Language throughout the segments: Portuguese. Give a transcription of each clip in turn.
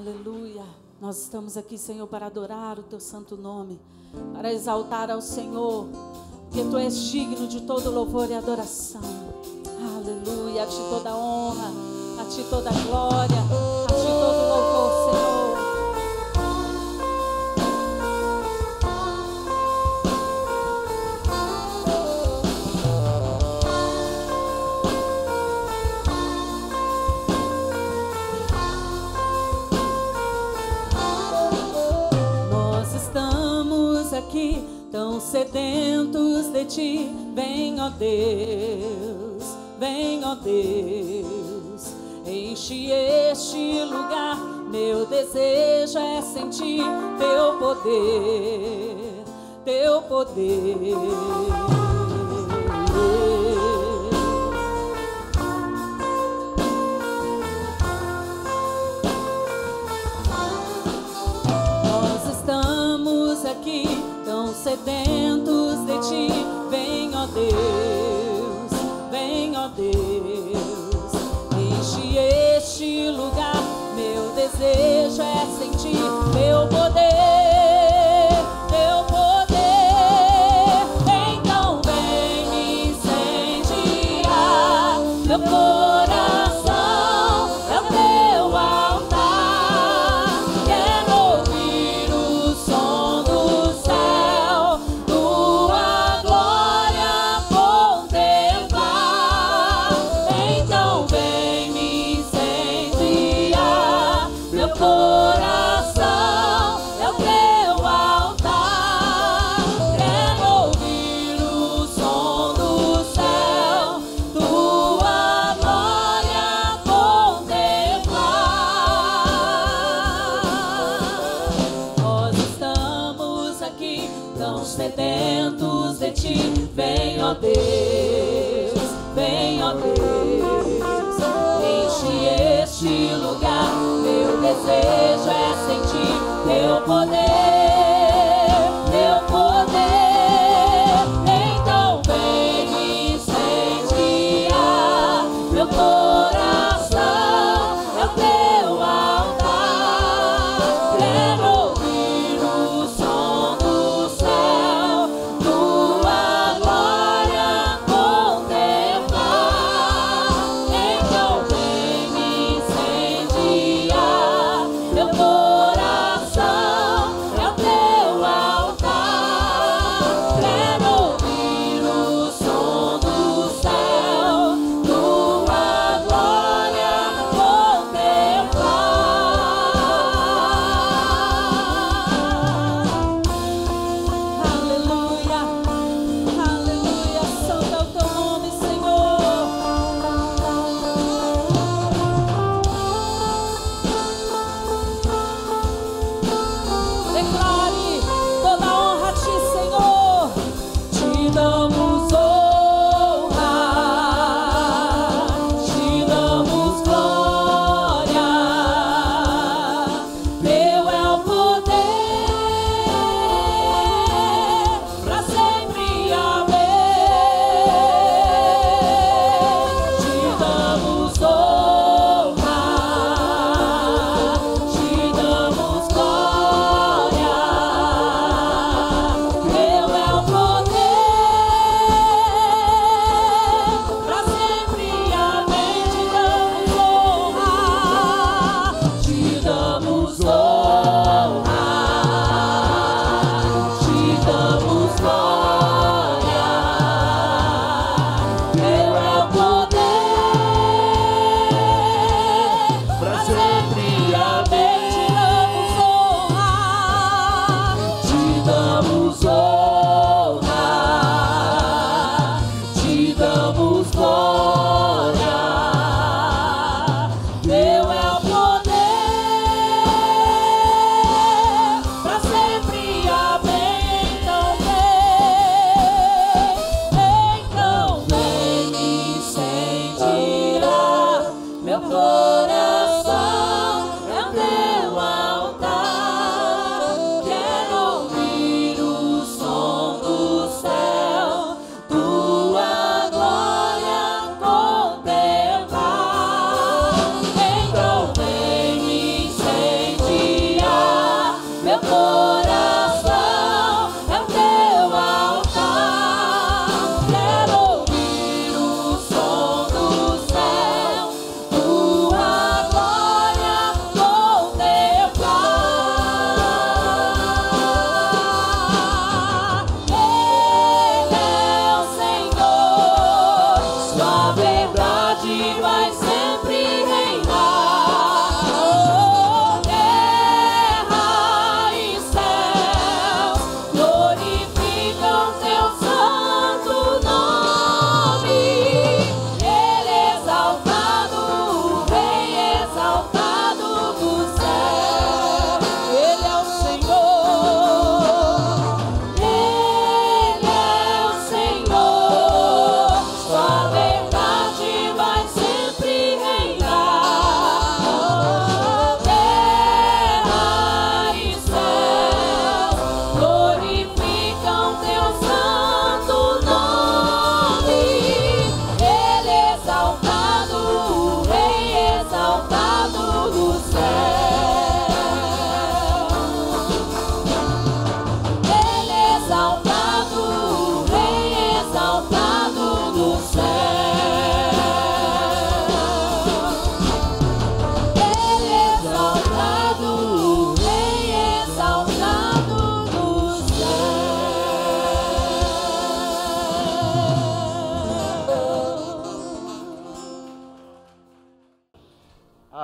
Aleluia. Nós estamos aqui, Senhor, para adorar o teu santo nome, para exaltar ao Senhor, porque tu és digno de todo louvor e adoração. Aleluia. A ti toda honra, a ti toda glória. aqui, tão sedentos de ti. Vem, ó Deus, vem, ó Deus, enche este lugar. Meu desejo é sentir teu poder, teu poder. sedentos de ti. Vem, ó Deus, vem, ó Deus, enche este lugar. Meu desejo é sentir teu poder. poder.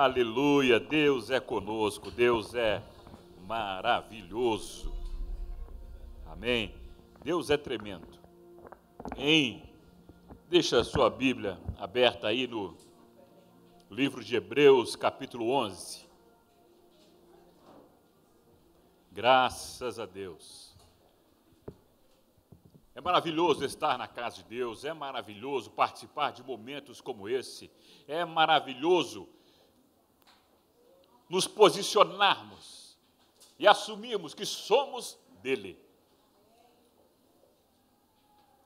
Aleluia, Deus é conosco, Deus é maravilhoso. Amém. Deus é tremendo. Em deixa a sua Bíblia aberta aí no livro de Hebreus, capítulo 11. Graças a Deus. É maravilhoso estar na casa de Deus, é maravilhoso participar de momentos como esse, é maravilhoso nos posicionarmos e assumirmos que somos dele.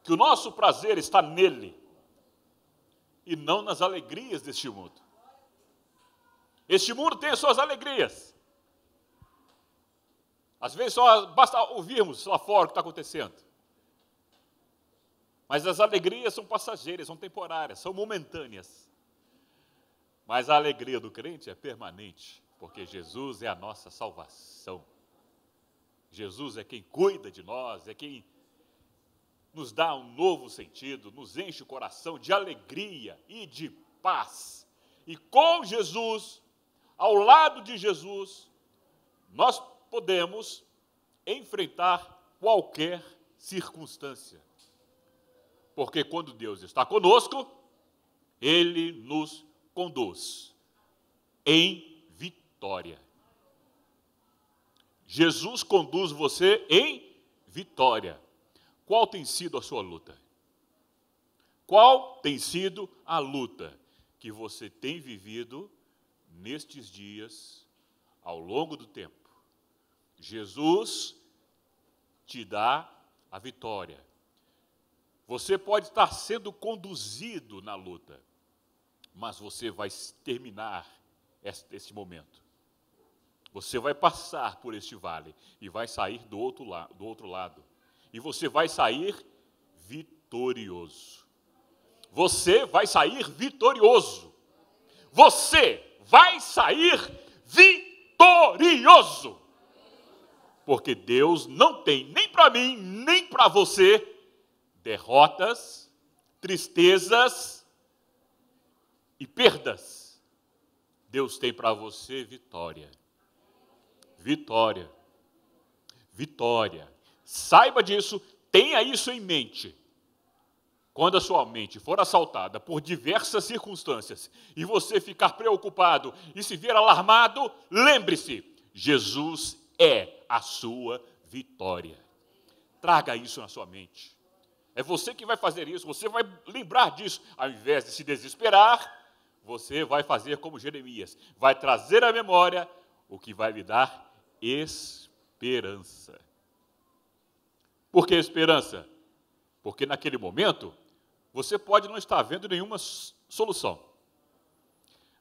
Que o nosso prazer está nele e não nas alegrias deste mundo. Este mundo tem as suas alegrias. Às vezes só basta ouvirmos lá fora o que está acontecendo. Mas as alegrias são passageiras, são temporárias, são momentâneas. Mas a alegria do crente é permanente porque Jesus é a nossa salvação. Jesus é quem cuida de nós, é quem nos dá um novo sentido, nos enche o coração de alegria e de paz. E com Jesus, ao lado de Jesus, nós podemos enfrentar qualquer circunstância. Porque quando Deus está conosco, Ele nos conduz em vitória. Jesus conduz você em vitória. Qual tem sido a sua luta? Qual tem sido a luta que você tem vivido nestes dias, ao longo do tempo? Jesus te dá a vitória. Você pode estar sendo conduzido na luta, mas você vai terminar este, momento você vai passar por este vale e vai sair do outro, la do outro lado. E você vai sair vitorioso. Você vai sair vitorioso. Você vai sair vitorioso. Porque Deus não tem nem para mim, nem para você derrotas, tristezas e perdas. Deus tem para você vitória. Vitória. Vitória. Saiba disso, tenha isso em mente. Quando a sua mente for assaltada por diversas circunstâncias e você ficar preocupado e se ver alarmado, lembre-se: Jesus é a sua vitória. Traga isso na sua mente. É você que vai fazer isso, você vai lembrar disso. Ao invés de se desesperar, você vai fazer como Jeremias: vai trazer à memória o que vai lhe dar esperança. Por que esperança? Porque naquele momento você pode não estar vendo nenhuma solução,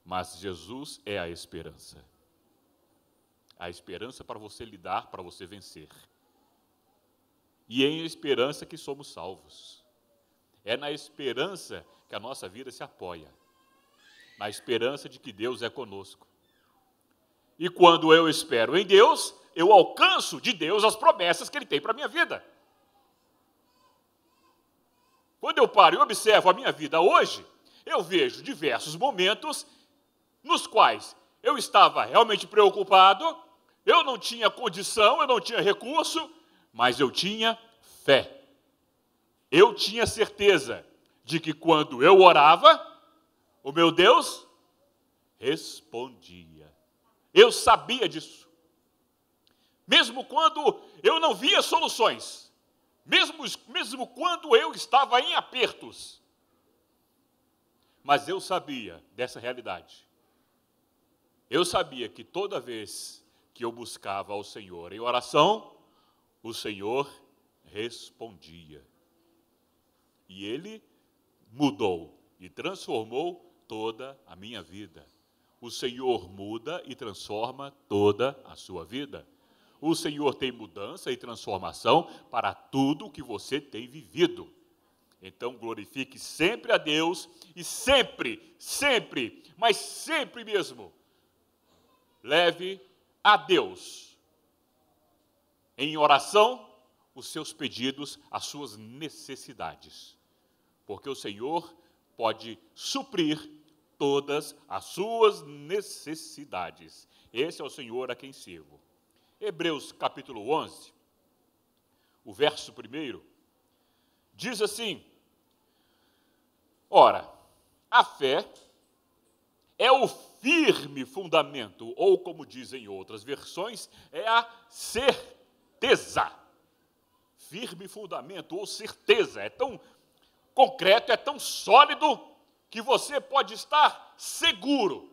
mas Jesus é a esperança. A esperança para você lidar, para você vencer. E é em esperança que somos salvos. É na esperança que a nossa vida se apoia. Na esperança de que Deus é conosco. E quando eu espero em Deus, eu alcanço de Deus as promessas que Ele tem para a minha vida. Quando eu paro e observo a minha vida hoje, eu vejo diversos momentos nos quais eu estava realmente preocupado, eu não tinha condição, eu não tinha recurso, mas eu tinha fé. Eu tinha certeza de que quando eu orava, o meu Deus respondia. Eu sabia disso. Mesmo quando eu não via soluções, mesmo, mesmo quando eu estava em apertos, mas eu sabia dessa realidade. Eu sabia que toda vez que eu buscava ao Senhor em oração, o Senhor respondia. E Ele mudou e transformou toda a minha vida. O Senhor muda e transforma toda a sua vida. O Senhor tem mudança e transformação para tudo o que você tem vivido. Então glorifique sempre a Deus e sempre, sempre, mas sempre mesmo, leve a Deus em oração os seus pedidos, as suas necessidades, porque o Senhor pode suprir todas as suas necessidades. Esse é o Senhor a quem sirvo. Hebreus capítulo 11, o verso 1, diz assim: Ora, a fé é o firme fundamento, ou como dizem outras versões, é a certeza. Firme fundamento ou certeza. É tão concreto, é tão sólido que você pode estar seguro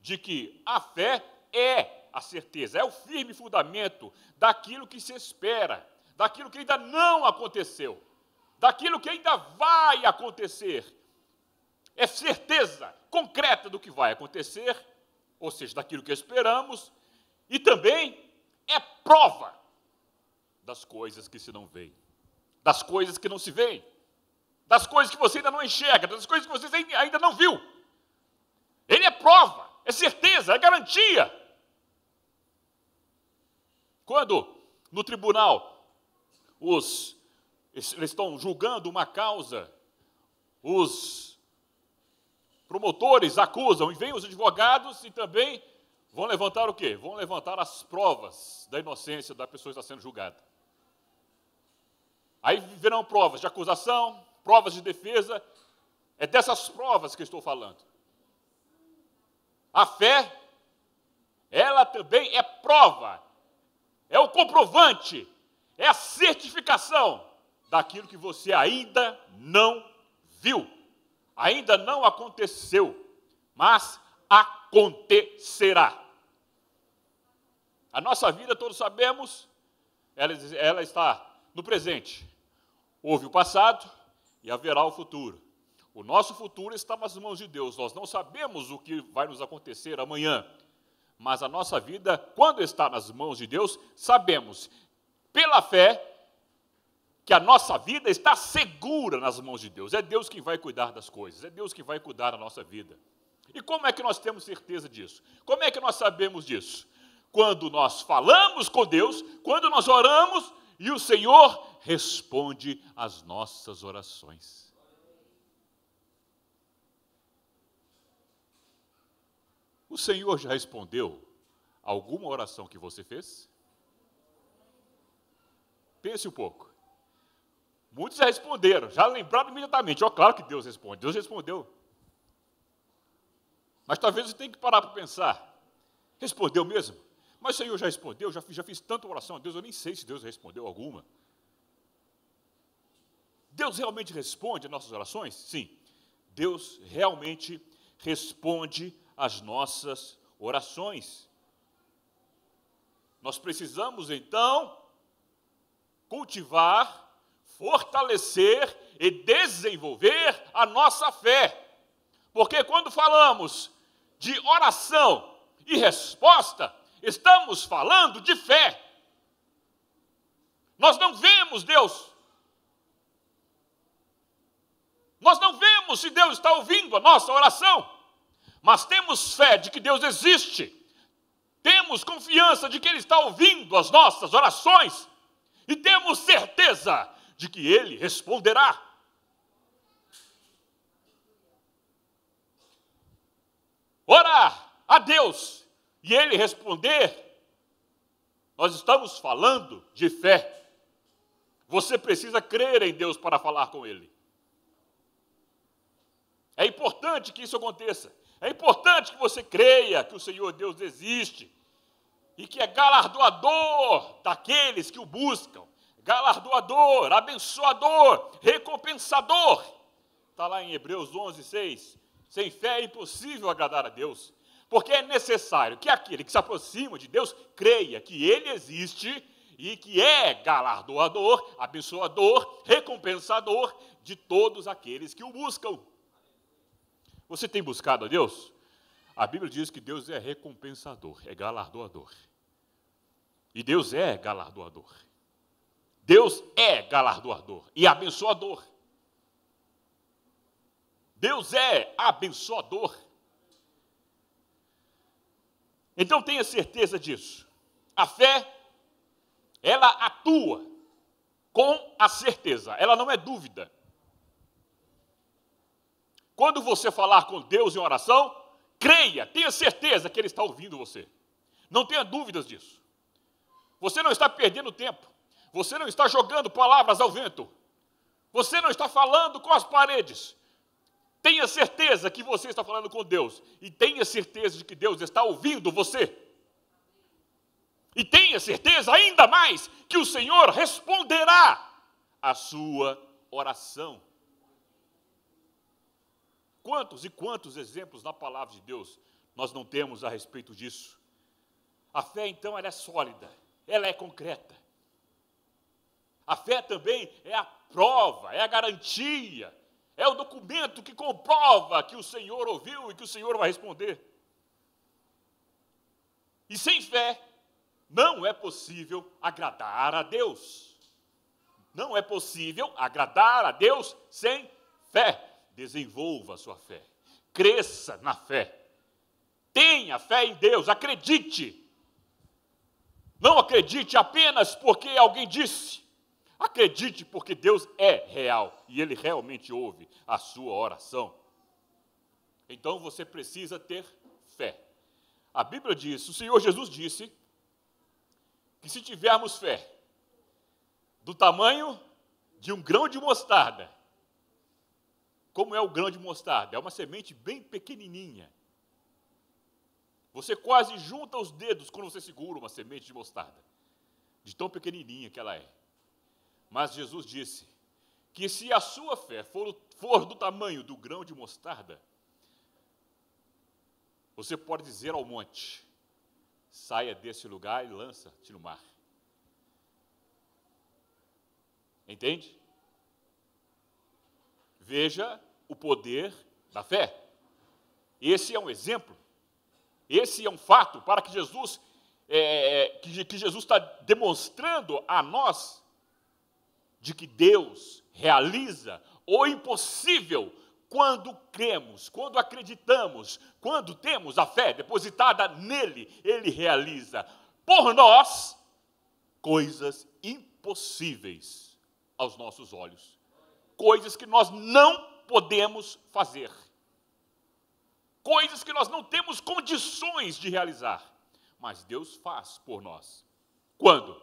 de que a fé é a certeza, é o firme fundamento daquilo que se espera, daquilo que ainda não aconteceu, daquilo que ainda vai acontecer. É certeza concreta do que vai acontecer, ou seja, daquilo que esperamos, e também é prova das coisas que se não veem, das coisas que não se veem das coisas que você ainda não enxerga, das coisas que você ainda não viu. Ele é prova, é certeza, é garantia. Quando no tribunal os eles estão julgando uma causa, os promotores acusam e vêm os advogados e também vão levantar o quê? Vão levantar as provas da inocência da pessoa que está sendo julgada. Aí virão provas de acusação, provas de defesa, é dessas provas que estou falando. A fé, ela também é prova, é o comprovante, é a certificação daquilo que você ainda não viu, ainda não aconteceu, mas acontecerá. A nossa vida, todos sabemos, ela, ela está no presente. Houve o passado, e haverá o futuro. O nosso futuro está nas mãos de Deus. Nós não sabemos o que vai nos acontecer amanhã, mas a nossa vida, quando está nas mãos de Deus, sabemos pela fé que a nossa vida está segura nas mãos de Deus. É Deus quem vai cuidar das coisas, é Deus que vai cuidar da nossa vida. E como é que nós temos certeza disso? Como é que nós sabemos disso? Quando nós falamos com Deus, quando nós oramos e o Senhor responde às nossas orações. O Senhor já respondeu alguma oração que você fez? Pense um pouco. Muitos já responderam, já lembraram imediatamente. Ó, oh, claro que Deus responde, Deus respondeu. Mas talvez você tenha que parar para pensar. Respondeu mesmo? Mas o Senhor já respondeu, já fiz, já fiz tanta oração a Deus, eu nem sei se Deus respondeu alguma. Deus realmente responde às nossas orações? Sim, Deus realmente responde às nossas orações. Nós precisamos então cultivar, fortalecer e desenvolver a nossa fé. Porque quando falamos de oração e resposta, estamos falando de fé. Nós não vemos Deus Nós não vemos se Deus está ouvindo a nossa oração, mas temos fé de que Deus existe, temos confiança de que Ele está ouvindo as nossas orações e temos certeza de que Ele responderá. Orar a Deus e Ele responder, nós estamos falando de fé. Você precisa crer em Deus para falar com Ele. É importante que isso aconteça. É importante que você creia que o Senhor Deus existe e que é galardoador daqueles que o buscam. Galardoador, abençoador, recompensador. Está lá em Hebreus 11, 6. Sem fé é impossível agradar a Deus, porque é necessário que aquele que se aproxima de Deus creia que Ele existe e que é galardoador, abençoador, recompensador de todos aqueles que o buscam. Você tem buscado a Deus? A Bíblia diz que Deus é recompensador, é galardoador. E Deus é galardoador. Deus é galardoador e abençoador. Deus é abençoador. Então tenha certeza disso. A fé, ela atua com a certeza, ela não é dúvida. Quando você falar com Deus em oração, creia, tenha certeza que Ele está ouvindo você. Não tenha dúvidas disso. Você não está perdendo tempo. Você não está jogando palavras ao vento. Você não está falando com as paredes. Tenha certeza que você está falando com Deus. E tenha certeza de que Deus está ouvindo você. E tenha certeza ainda mais que o Senhor responderá à sua oração. Quantos e quantos exemplos na palavra de Deus nós não temos a respeito disso? A fé, então, ela é sólida, ela é concreta. A fé também é a prova, é a garantia, é o documento que comprova que o Senhor ouviu e que o Senhor vai responder. E sem fé, não é possível agradar a Deus. Não é possível agradar a Deus sem fé desenvolva a sua fé, cresça na fé, tenha fé em Deus, acredite. Não acredite apenas porque alguém disse. Acredite porque Deus é real e Ele realmente ouve a sua oração. Então você precisa ter fé. A Bíblia diz, o Senhor Jesus disse, que se tivermos fé do tamanho de um grão de mostarda, como é o grão de mostarda? É uma semente bem pequenininha. Você quase junta os dedos quando você segura uma semente de mostarda, de tão pequenininha que ela é. Mas Jesus disse que se a sua fé for, for do tamanho do grão de mostarda, você pode dizer ao monte: saia desse lugar e lança-te no mar. Entende? Veja o poder da fé. Esse é um exemplo, esse é um fato para que Jesus é, é, que, que Jesus está demonstrando a nós de que Deus realiza o impossível quando cremos, quando acreditamos, quando temos a fé depositada nele, ele realiza por nós coisas impossíveis aos nossos olhos coisas que nós não podemos fazer, coisas que nós não temos condições de realizar, mas Deus faz por nós. Quando?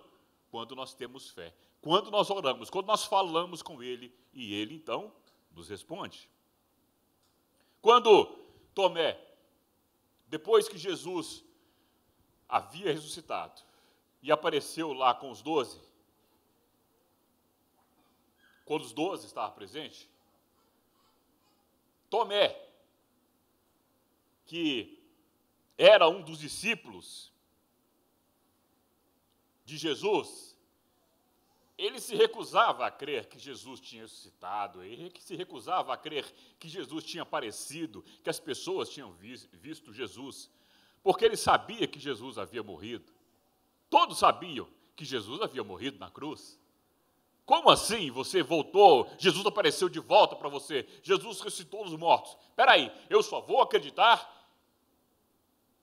Quando nós temos fé, quando nós oramos, quando nós falamos com Ele e Ele então nos responde. Quando Tomé, depois que Jesus havia ressuscitado e apareceu lá com os doze, Todos os doze estavam presentes. Tomé, que era um dos discípulos de Jesus, ele se recusava a crer que Jesus tinha ressuscitado, ele se recusava a crer que Jesus tinha aparecido, que as pessoas tinham visto Jesus, porque ele sabia que Jesus havia morrido. Todos sabiam que Jesus havia morrido na cruz. Como assim você voltou? Jesus apareceu de volta para você. Jesus ressuscitou os mortos. Espera aí, eu só vou acreditar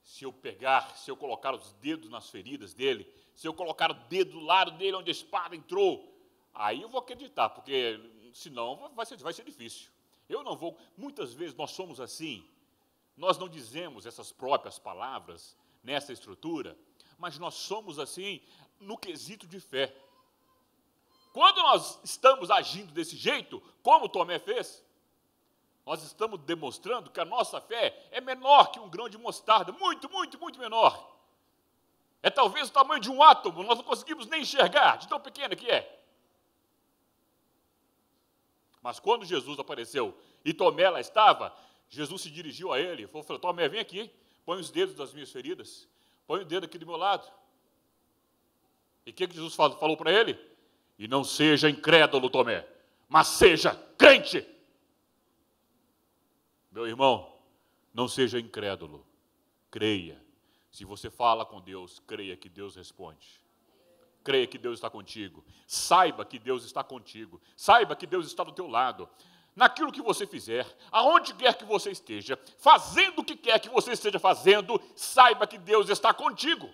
se eu pegar, se eu colocar os dedos nas feridas dele, se eu colocar o dedo do lado dele onde a espada entrou. Aí eu vou acreditar, porque senão vai ser, vai ser difícil. Eu não vou. Muitas vezes nós somos assim. Nós não dizemos essas próprias palavras nessa estrutura, mas nós somos assim no quesito de fé. Quando nós estamos agindo desse jeito, como Tomé fez, nós estamos demonstrando que a nossa fé é menor que um grão de mostarda, muito, muito, muito menor. É talvez o tamanho de um átomo, nós não conseguimos nem enxergar, de tão pequena que é. Mas quando Jesus apareceu e Tomé lá estava, Jesus se dirigiu a ele e falou: Tomé, vem aqui, põe os dedos das minhas feridas, põe o dedo aqui do meu lado. E o que, que Jesus falou para ele? E não seja incrédulo, Tomé, mas seja crente. Meu irmão, não seja incrédulo, creia. Se você fala com Deus, creia que Deus responde. Creia que Deus está contigo. Saiba que Deus está contigo. Saiba que Deus está do teu lado. Naquilo que você fizer, aonde quer que você esteja, fazendo o que quer que você esteja fazendo, saiba que Deus está contigo.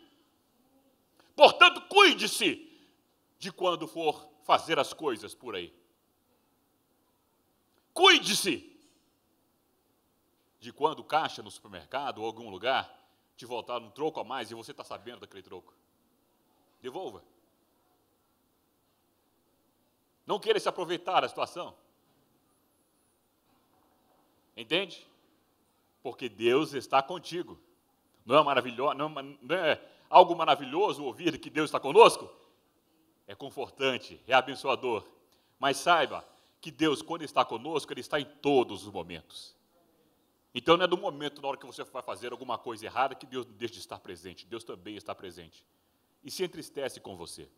Portanto, cuide-se de quando for fazer as coisas por aí. Cuide-se de quando caixa no supermercado ou algum lugar te voltar um troco a mais e você está sabendo daquele troco. Devolva. Não queira se aproveitar da situação. Entende? Porque Deus está contigo. Não é, maravilhoso, não é, não é algo maravilhoso ouvir que Deus está conosco? é confortante, é abençoador. Mas saiba que Deus, quando está conosco, Ele está em todos os momentos. Então não é do momento, na hora que você vai fazer alguma coisa errada, que Deus deixa de estar presente. Deus também está presente. E se entristece com você.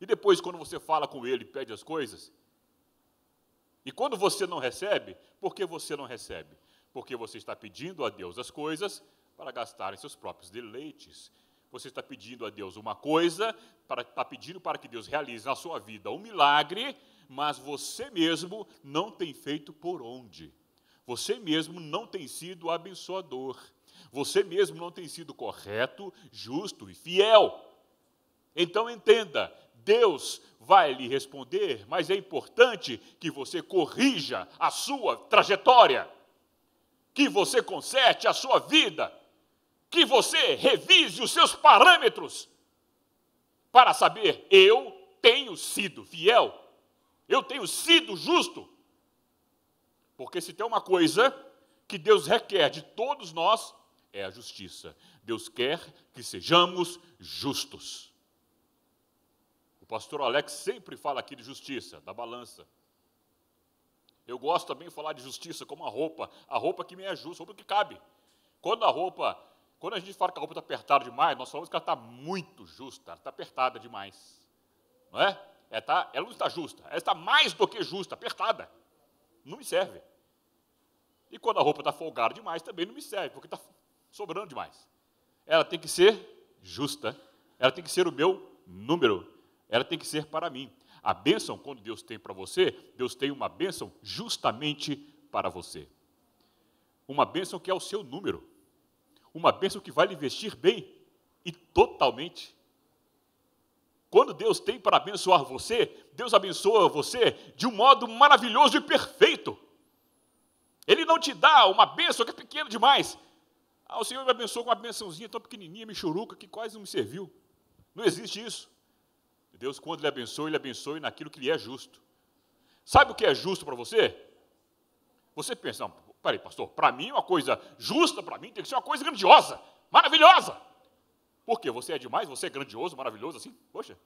E depois, quando você fala com Ele, pede as coisas. E quando você não recebe, por que você não recebe? Porque você está pedindo a Deus as coisas para gastar em seus próprios deleites, você está pedindo a Deus uma coisa, para, está pedindo para que Deus realize na sua vida um milagre, mas você mesmo não tem feito por onde. Você mesmo não tem sido abençoador. Você mesmo não tem sido correto, justo e fiel. Então entenda, Deus vai lhe responder, mas é importante que você corrija a sua trajetória, que você conserte a sua vida que você revise os seus parâmetros para saber: eu tenho sido fiel, eu tenho sido justo. Porque se tem uma coisa que Deus requer de todos nós, é a justiça. Deus quer que sejamos justos. O pastor Alex sempre fala aqui de justiça, da balança. Eu gosto também de falar de justiça como a roupa, a roupa que me é justa, a roupa que cabe. Quando a roupa quando a gente fala que a roupa está apertada demais, nós falamos que ela está muito justa, ela está apertada demais. Não é? Ela, é, tá, ela não está justa, ela está mais do que justa, apertada. Não me serve. E quando a roupa está folgada demais, também não me serve, porque está sobrando demais. Ela tem que ser justa, ela tem que ser o meu número, ela tem que ser para mim. A bênção, quando Deus tem para você, Deus tem uma bênção justamente para você. Uma bênção que é o seu número uma bênção que vai lhe vestir bem e totalmente. Quando Deus tem para abençoar você, Deus abençoa você de um modo maravilhoso e perfeito. Ele não te dá uma bênção que é pequena demais. Ah, o Senhor me abençoou com uma bençãozinha tão pequenininha, churuca, que quase não me serviu. Não existe isso. Deus, quando Ele abençoa, Ele abençoa naquilo que lhe é justo. Sabe o que é justo para você? Você pensa, não, Peraí, pastor, para mim uma coisa justa, para mim tem que ser uma coisa grandiosa, maravilhosa. Por quê? Você é demais? Você é grandioso, maravilhoso assim? Poxa,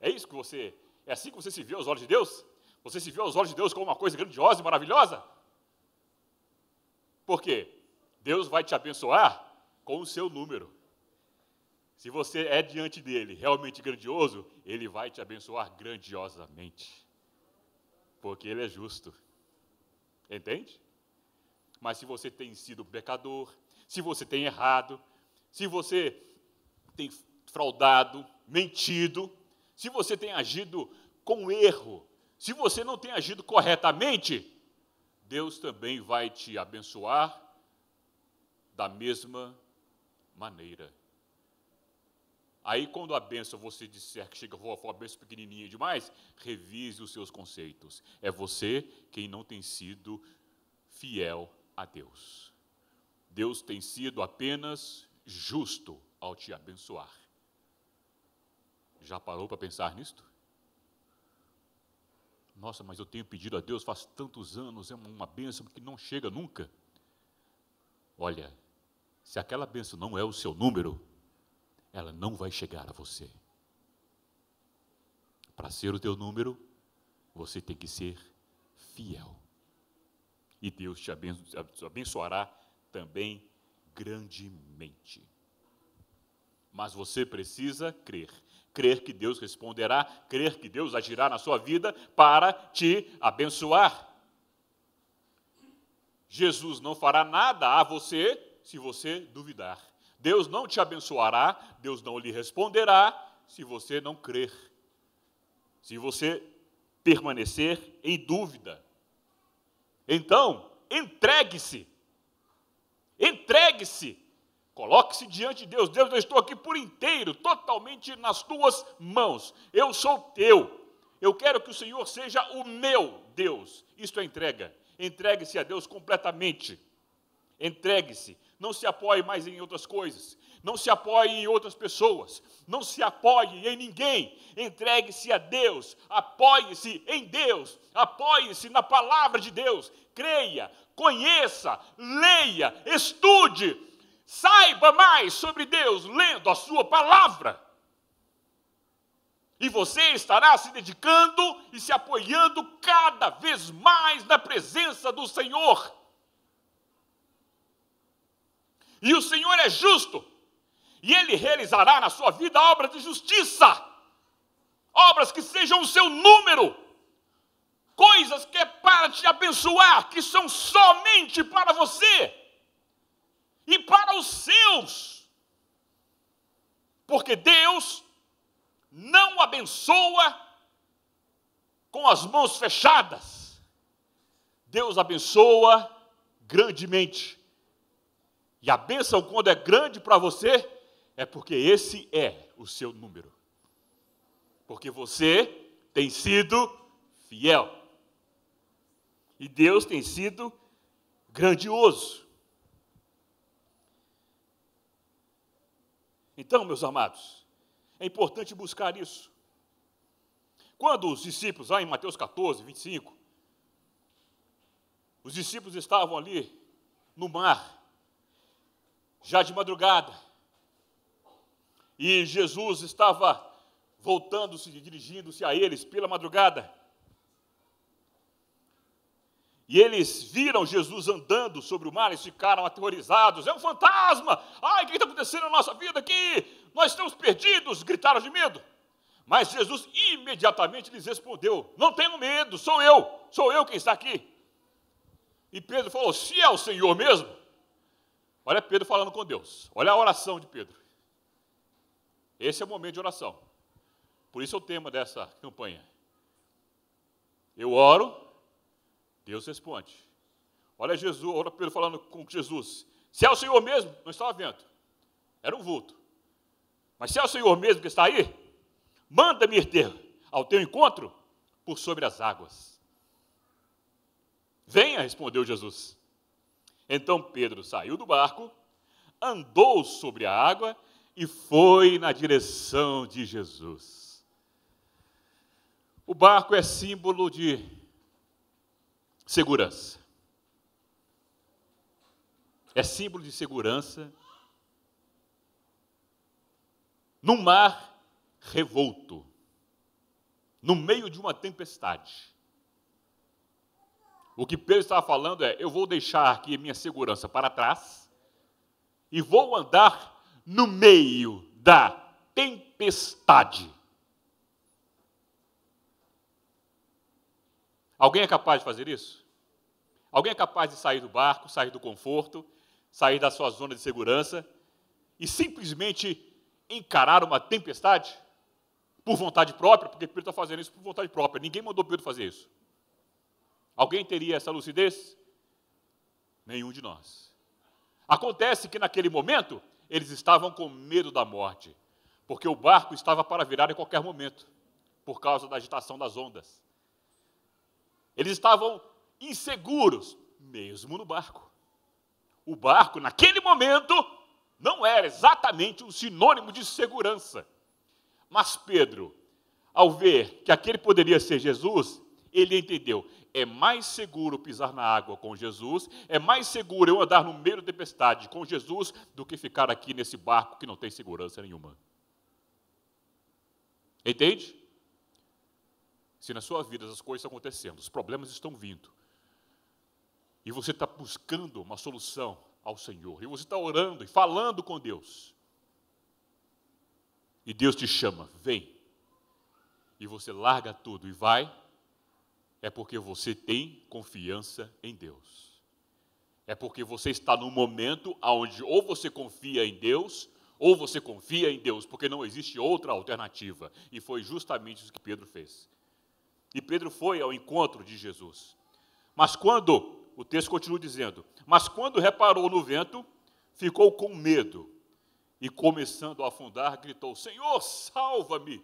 é isso que você. É assim que você se vê aos olhos de Deus? Você se vê aos olhos de Deus como uma coisa grandiosa e maravilhosa? Por quê? Deus vai te abençoar com o seu número. Se você é diante dele realmente grandioso, ele vai te abençoar grandiosamente. Porque ele é justo. Entende? Mas se você tem sido pecador, se você tem errado, se você tem fraudado, mentido, se você tem agido com erro, se você não tem agido corretamente, Deus também vai te abençoar da mesma maneira. Aí, quando a benção você disser que chega, foi uma benção pequenininha demais, revise os seus conceitos. É você quem não tem sido fiel a Deus. Deus tem sido apenas justo ao te abençoar. Já parou para pensar nisto? Nossa, mas eu tenho pedido a Deus faz tantos anos, é uma bênção que não chega nunca. Olha, se aquela bênção não é o seu número, ela não vai chegar a você. Para ser o teu número, você tem que ser fiel e Deus te abençoará também grandemente. Mas você precisa crer. Crer que Deus responderá, crer que Deus agirá na sua vida para te abençoar. Jesus não fará nada a você se você duvidar. Deus não te abençoará, Deus não lhe responderá se você não crer. Se você permanecer em dúvida. Então, entregue-se. Entregue-se. Coloque-se diante de Deus. Deus, eu estou aqui por inteiro, totalmente nas tuas mãos. Eu sou teu. Eu quero que o Senhor seja o meu Deus. Isto é entrega. Entregue-se a Deus completamente. Entregue-se. Não se apoie mais em outras coisas. Não se apoie em outras pessoas. Não se apoie em ninguém. Entregue-se a Deus. Apoie-se em Deus. Apoie-se na palavra de Deus. Creia, conheça, leia, estude. Saiba mais sobre Deus lendo a sua palavra. E você estará se dedicando e se apoiando cada vez mais na presença do Senhor. E o Senhor é justo, e Ele realizará na sua vida obras de justiça, obras que sejam o seu número, coisas que é para te abençoar, que são somente para você e para os seus. Porque Deus não abençoa com as mãos fechadas. Deus abençoa grandemente. E a bênção, quando é grande para você, é porque esse é o seu número. Porque você tem sido fiel. E Deus tem sido grandioso. Então, meus amados, é importante buscar isso. Quando os discípulos, lá em Mateus 14, 25, os discípulos estavam ali no mar, já de madrugada. E Jesus estava voltando-se e dirigindo-se a eles pela madrugada. E eles viram Jesus andando sobre o mar e ficaram aterrorizados. É um fantasma! Ai, o que está acontecendo na nossa vida aqui? Nós estamos perdidos! Gritaram de medo. Mas Jesus imediatamente lhes respondeu: Não tenho medo, sou eu, sou eu quem está aqui. E Pedro falou: Se é o Senhor mesmo, Olha Pedro falando com Deus. Olha a oração de Pedro. Esse é o momento de oração. Por isso é o tema dessa campanha. Eu oro, Deus responde. Olha Jesus, olha Pedro falando com Jesus. Se é o Senhor mesmo, não estava vendo. Era um vulto. Mas se é o Senhor mesmo que está aí, manda-me ter ao teu encontro por sobre as águas. Venha, respondeu Jesus. Então Pedro saiu do barco, andou sobre a água e foi na direção de Jesus. O barco é símbolo de segurança. É símbolo de segurança num mar revolto, no meio de uma tempestade. O que Pedro estava falando é: eu vou deixar aqui minha segurança para trás e vou andar no meio da tempestade. Alguém é capaz de fazer isso? Alguém é capaz de sair do barco, sair do conforto, sair da sua zona de segurança e simplesmente encarar uma tempestade por vontade própria? Porque Pedro está fazendo isso por vontade própria. Ninguém mandou Pedro fazer isso. Alguém teria essa lucidez? Nenhum de nós. Acontece que naquele momento eles estavam com medo da morte, porque o barco estava para virar em qualquer momento, por causa da agitação das ondas. Eles estavam inseguros, mesmo no barco. O barco, naquele momento, não era exatamente um sinônimo de segurança. Mas Pedro, ao ver que aquele poderia ser Jesus, ele entendeu: é mais seguro pisar na água com Jesus, é mais seguro eu andar no meio da tempestade com Jesus do que ficar aqui nesse barco que não tem segurança nenhuma. Entende? Se na sua vida as coisas estão acontecendo, os problemas estão vindo, e você está buscando uma solução ao Senhor, e você está orando e falando com Deus, e Deus te chama, vem, e você larga tudo e vai é porque você tem confiança em Deus. É porque você está num momento onde ou você confia em Deus, ou você confia em Deus, porque não existe outra alternativa. E foi justamente isso que Pedro fez. E Pedro foi ao encontro de Jesus. Mas quando, o texto continua dizendo, mas quando reparou no vento, ficou com medo e, começando a afundar, gritou: Senhor, salva-me!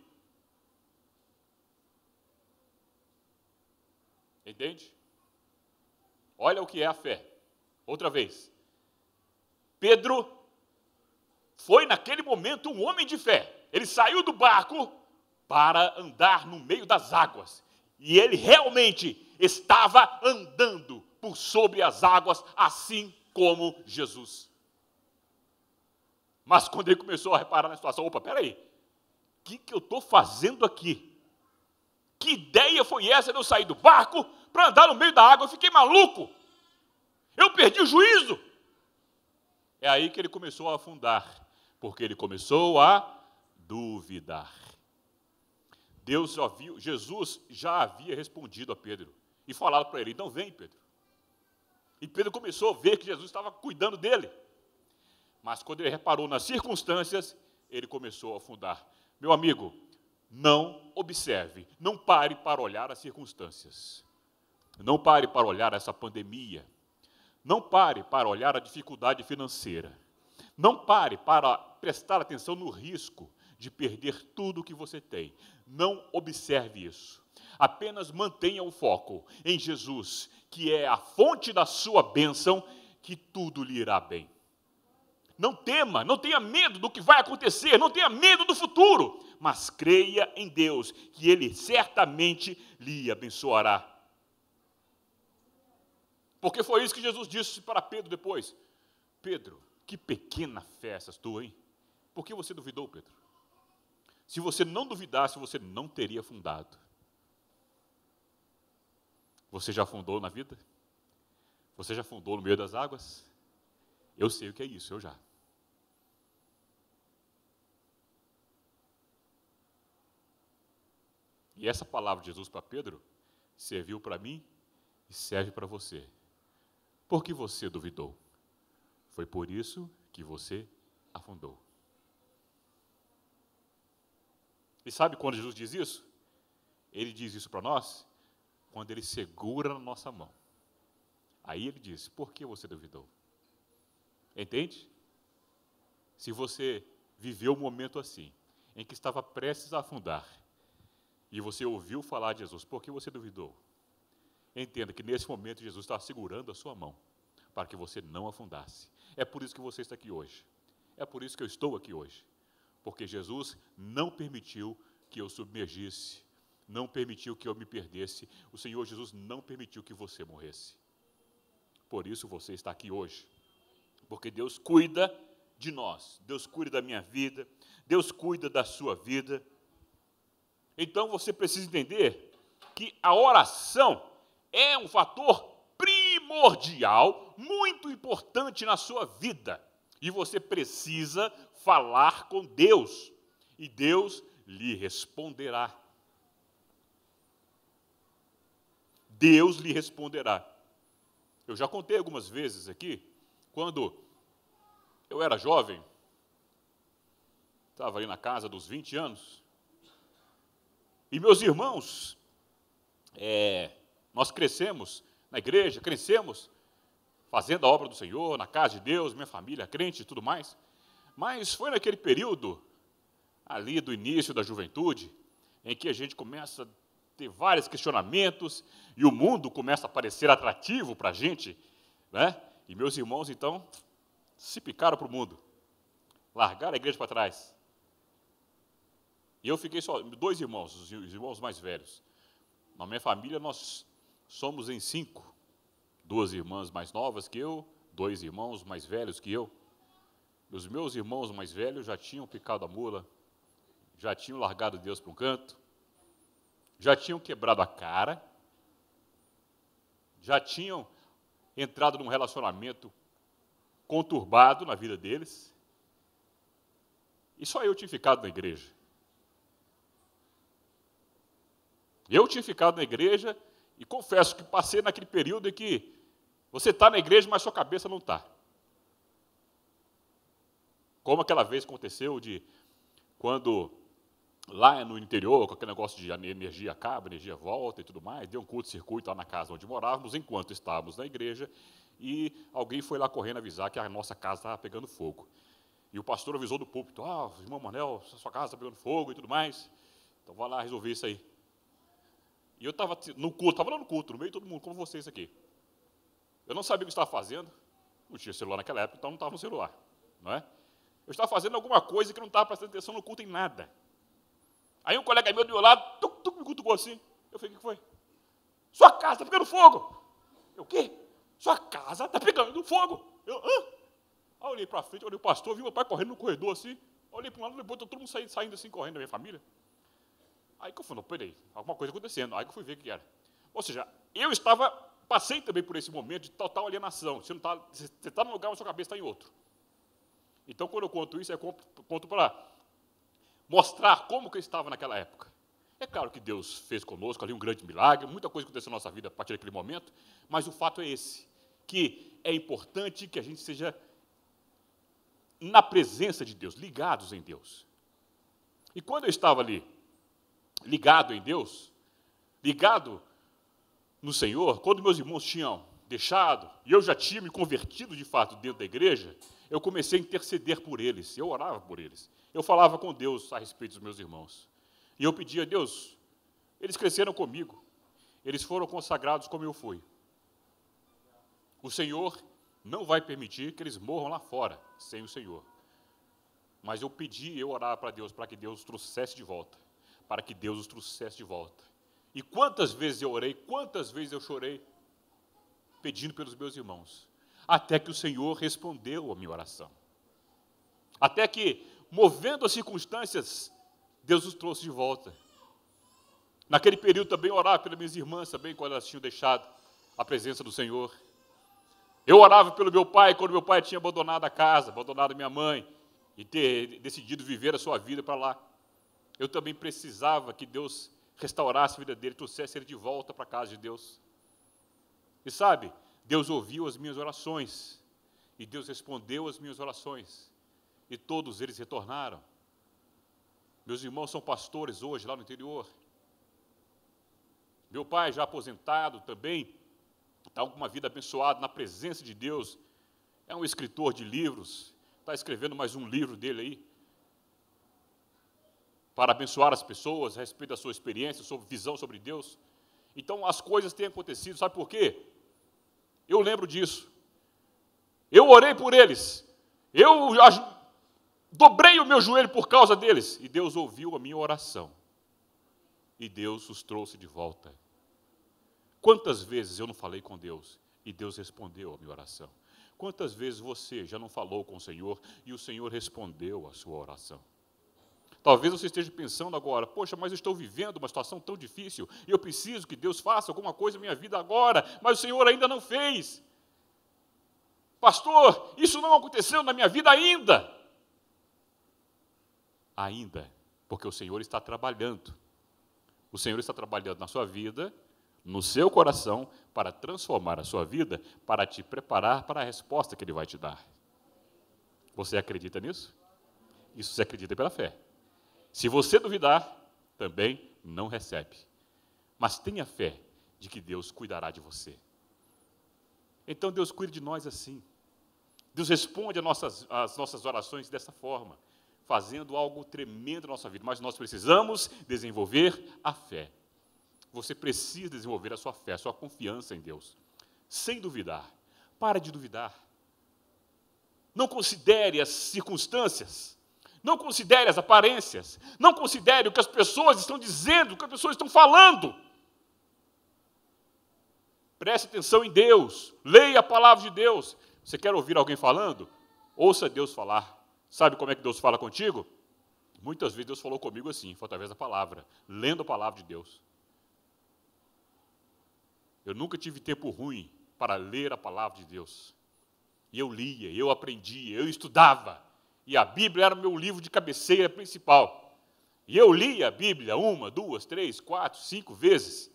Entende? Olha o que é a fé. Outra vez. Pedro foi naquele momento um homem de fé. Ele saiu do barco para andar no meio das águas. E ele realmente estava andando por sobre as águas, assim como Jesus. Mas quando ele começou a reparar na situação, opa, peraí, o que, que eu estou fazendo aqui? Que ideia foi essa de eu sair do barco para andar no meio da água. Eu fiquei maluco. Eu perdi o juízo. É aí que ele começou a afundar, porque ele começou a duvidar. Deus já viu, Jesus já havia respondido a Pedro e falado para ele: então vem, Pedro. E Pedro começou a ver que Jesus estava cuidando dele. Mas quando ele reparou nas circunstâncias, ele começou a afundar. Meu amigo, não observe, não pare para olhar as circunstâncias. Não pare para olhar essa pandemia. Não pare para olhar a dificuldade financeira. Não pare para prestar atenção no risco de perder tudo o que você tem. Não observe isso. Apenas mantenha o foco em Jesus, que é a fonte da sua bênção, que tudo lhe irá bem. Não tema, não tenha medo do que vai acontecer, não tenha medo do futuro, mas creia em Deus, que Ele certamente lhe abençoará porque foi isso que Jesus disse para Pedro depois: Pedro, que pequena fé essas tua, hein? Por que você duvidou, Pedro? Se você não duvidasse, você não teria afundado. Você já afundou na vida? Você já afundou no meio das águas? Eu sei o que é isso, eu já. E essa palavra de Jesus para Pedro serviu para mim e serve para você porque você duvidou. Foi por isso que você afundou. E sabe quando Jesus diz isso? Ele diz isso para nós quando ele segura na nossa mão. Aí ele diz: Por que você duvidou? Entende? Se você viveu um momento assim, em que estava prestes a afundar, e você ouviu falar de Jesus, por que você duvidou? Entenda que nesse momento Jesus está segurando a sua mão para que você não afundasse. É por isso que você está aqui hoje. É por isso que eu estou aqui hoje. Porque Jesus não permitiu que eu submergisse, não permitiu que eu me perdesse. O Senhor Jesus não permitiu que você morresse. Por isso você está aqui hoje. Porque Deus cuida de nós. Deus cuida da minha vida. Deus cuida da sua vida. Então você precisa entender que a oração é um fator primordial, muito importante na sua vida. E você precisa falar com Deus, e Deus lhe responderá. Deus lhe responderá. Eu já contei algumas vezes aqui, quando eu era jovem, estava ali na casa dos 20 anos, e meus irmãos, é, nós crescemos na igreja, crescemos fazendo a obra do Senhor, na casa de Deus, minha família, crente e tudo mais. Mas foi naquele período, ali do início da juventude, em que a gente começa a ter vários questionamentos e o mundo começa a parecer atrativo para a gente. Né? E meus irmãos, então, se picaram para o mundo, largaram a igreja para trás. E eu fiquei só, dois irmãos, os irmãos mais velhos. Na minha família, nós somos em cinco. Duas irmãs mais novas que eu, dois irmãos mais velhos que eu. Os meus irmãos mais velhos já tinham picado a mula, já tinham largado Deus para um canto, já tinham quebrado a cara, já tinham entrado num relacionamento conturbado na vida deles. E só eu tinha ficado na igreja. Eu tinha ficado na igreja e confesso que passei naquele período em que você está na igreja, mas sua cabeça não está. Como aquela vez aconteceu de quando lá no interior, com aquele negócio de energia acaba, energia volta e tudo mais, deu um curto-circuito lá na casa onde morávamos, enquanto estávamos na igreja, e alguém foi lá correndo avisar que a nossa casa estava pegando fogo. E o pastor avisou do púlpito, ah, irmão Manel, sua casa está pegando fogo e tudo mais, então vá lá resolver isso aí. E eu estava no culto, estava lá no culto, no meio de todo mundo, como vocês aqui. Eu não sabia o que estava fazendo, não tinha celular naquela época, então não estava no celular. Não é? Eu estava fazendo alguma coisa que não estava prestando atenção no culto em nada. Aí um colega meu do meu lado, tuc, tuc, me cutucou assim. Eu falei, o que foi? Sua casa está pegando fogo. Eu, o quê? Sua casa está pegando fogo. Eu, hã? Aí eu olhei para frente, olhei o pastor, vi meu pai correndo no corredor assim. Olhei para um lado, olhei para todo mundo saindo, saindo assim, correndo da minha família. Aí que eu falei, peraí, alguma coisa acontecendo. Aí que eu fui ver o que era. Ou seja, eu estava, passei também por esse momento de total alienação. Você está tá num lugar, mas sua cabeça está em outro. Então, quando eu conto isso, eu conto, conto para mostrar como que eu estava naquela época. É claro que Deus fez conosco ali um grande milagre, muita coisa aconteceu na nossa vida a partir daquele momento, mas o fato é esse, que é importante que a gente seja na presença de Deus, ligados em Deus. E quando eu estava ali, ligado em Deus, ligado no Senhor, quando meus irmãos tinham deixado, e eu já tinha me convertido de fato dentro da igreja, eu comecei a interceder por eles, eu orava por eles. Eu falava com Deus a respeito dos meus irmãos. E eu pedia, a Deus, eles cresceram comigo, eles foram consagrados como eu fui. O Senhor não vai permitir que eles morram lá fora sem o Senhor. Mas eu pedi, eu orava para Deus, para que Deus trouxesse de volta para que Deus os trouxesse de volta. E quantas vezes eu orei, quantas vezes eu chorei, pedindo pelos meus irmãos, até que o Senhor respondeu a minha oração. Até que, movendo as circunstâncias, Deus os trouxe de volta. Naquele período também orava pelas minhas irmãs, também quando elas tinham deixado a presença do Senhor. Eu orava pelo meu pai quando meu pai tinha abandonado a casa, abandonado a minha mãe e ter decidido viver a sua vida para lá. Eu também precisava que Deus restaurasse a vida dele, trouxesse ele de volta para a casa de Deus. E sabe, Deus ouviu as minhas orações, e Deus respondeu as minhas orações, e todos eles retornaram. Meus irmãos são pastores hoje lá no interior. Meu pai, já aposentado também, está com uma vida abençoada na presença de Deus. É um escritor de livros, está escrevendo mais um livro dele aí para abençoar as pessoas a respeito da sua experiência, sua visão sobre Deus. Então as coisas têm acontecido, sabe por quê? Eu lembro disso. Eu orei por eles. Eu dobrei o meu joelho por causa deles. E Deus ouviu a minha oração. E Deus os trouxe de volta. Quantas vezes eu não falei com Deus e Deus respondeu a minha oração? Quantas vezes você já não falou com o Senhor e o Senhor respondeu a sua oração? Talvez você esteja pensando agora, poxa, mas eu estou vivendo uma situação tão difícil, e eu preciso que Deus faça alguma coisa na minha vida agora, mas o Senhor ainda não fez. Pastor, isso não aconteceu na minha vida ainda. Ainda, porque o Senhor está trabalhando. O Senhor está trabalhando na sua vida, no seu coração, para transformar a sua vida, para te preparar para a resposta que Ele vai te dar. Você acredita nisso? Isso se acredita pela fé. Se você duvidar, também não recebe. Mas tenha fé de que Deus cuidará de você. Então Deus cuida de nós assim. Deus responde às nossas, nossas orações dessa forma, fazendo algo tremendo na nossa vida. Mas nós precisamos desenvolver a fé. Você precisa desenvolver a sua fé, a sua confiança em Deus. Sem duvidar. Para de duvidar. Não considere as circunstâncias não considere as aparências. Não considere o que as pessoas estão dizendo, o que as pessoas estão falando. Preste atenção em Deus. Leia a palavra de Deus. Você quer ouvir alguém falando? Ouça Deus falar. Sabe como é que Deus fala contigo? Muitas vezes Deus falou comigo assim, foi através da palavra, lendo a palavra de Deus. Eu nunca tive tempo ruim para ler a palavra de Deus. E eu lia, eu aprendia, eu estudava. E a Bíblia era o meu livro de cabeceira principal. E eu lia a Bíblia uma, duas, três, quatro, cinco vezes.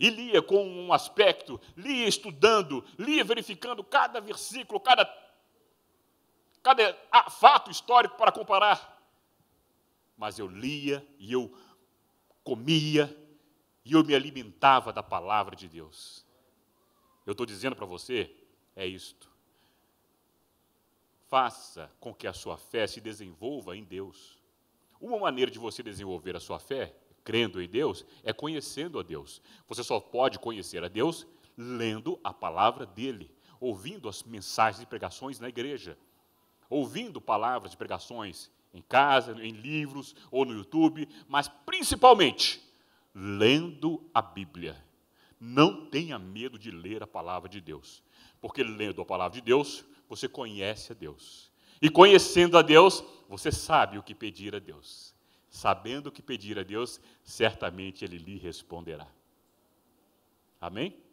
E lia com um aspecto, lia estudando, lia verificando cada versículo, cada, cada fato histórico para comparar. Mas eu lia e eu comia e eu me alimentava da palavra de Deus. Eu estou dizendo para você, é isto. Faça com que a sua fé se desenvolva em Deus. Uma maneira de você desenvolver a sua fé, crendo em Deus, é conhecendo a Deus. Você só pode conhecer a Deus lendo a palavra dele, ouvindo as mensagens e pregações na igreja, ouvindo palavras e pregações em casa, em livros ou no YouTube, mas principalmente lendo a Bíblia. Não tenha medo de ler a palavra de Deus, porque lendo a palavra de Deus, você conhece a Deus. E conhecendo a Deus, você sabe o que pedir a Deus. Sabendo o que pedir a Deus, certamente Ele lhe responderá. Amém?